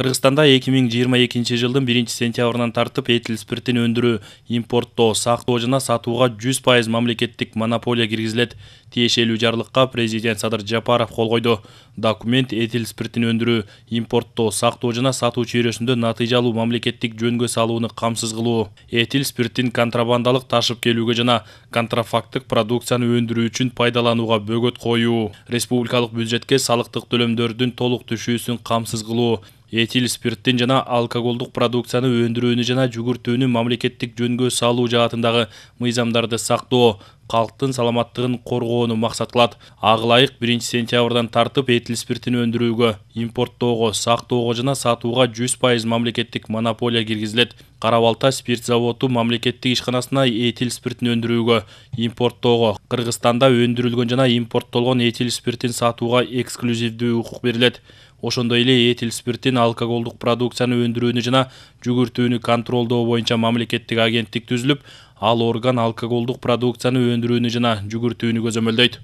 Қырғызстанда 2022 жылдың 1 сентябрынан тартып этил спиртин өндіру, импорттоо, сактоо жана сатууга 100% мамлекеттік монополия киргизилет. Тиешелүү жарлыкка президент Садыр Жапаров кол қойды. Документ этил спиртин өндіру, импорттоо, сактоо жана сатуу чөйрөсүндө натыйжалуу мамлекеттик жөнгө салууну камсыз кылуу. Этил спиртин контрабандалык ташып келүүгө жана контрафакттык продукцияны өндүрүү үчүн пайдаланууга бөгөт коюу. Республикалык бюджетке салыктык төлөмдөрдүн толук түшүүсүн камсыз кылуу этил спирттен жана алкоголдук продукцияны өндүрүүнү жана жүгүртүүнү мамлекеттик жөнгө салуу жаатындагы мыйзамдарды сактоо калктын саламаттыгын коргоону максат кылат ага ылайык биринчи сентябрдан тартып этил спиртин өндүрүүгө импорттоого сактоого жана сатууга жүз пайыз мамлекеттик монополия киргизилет кара балта спирт заводу мамлекеттик ишканасына этил спиртин өндүрүүгө импорттоого кыргызстанда өндүрүлгөн жана импорттолгон этил спиртин сатууга эксклюзивдүү укук берилет ошондой эле этил спиртин алкоголдук продукцияны өндүрүүнү жана жүгүртүүнү контролдоо боюнча мамлекеттик агенттик түзүлүп ал орган алкоголдук продукцияны өндүрүүнү жана жүгүртүүнү көзөмөлдөйт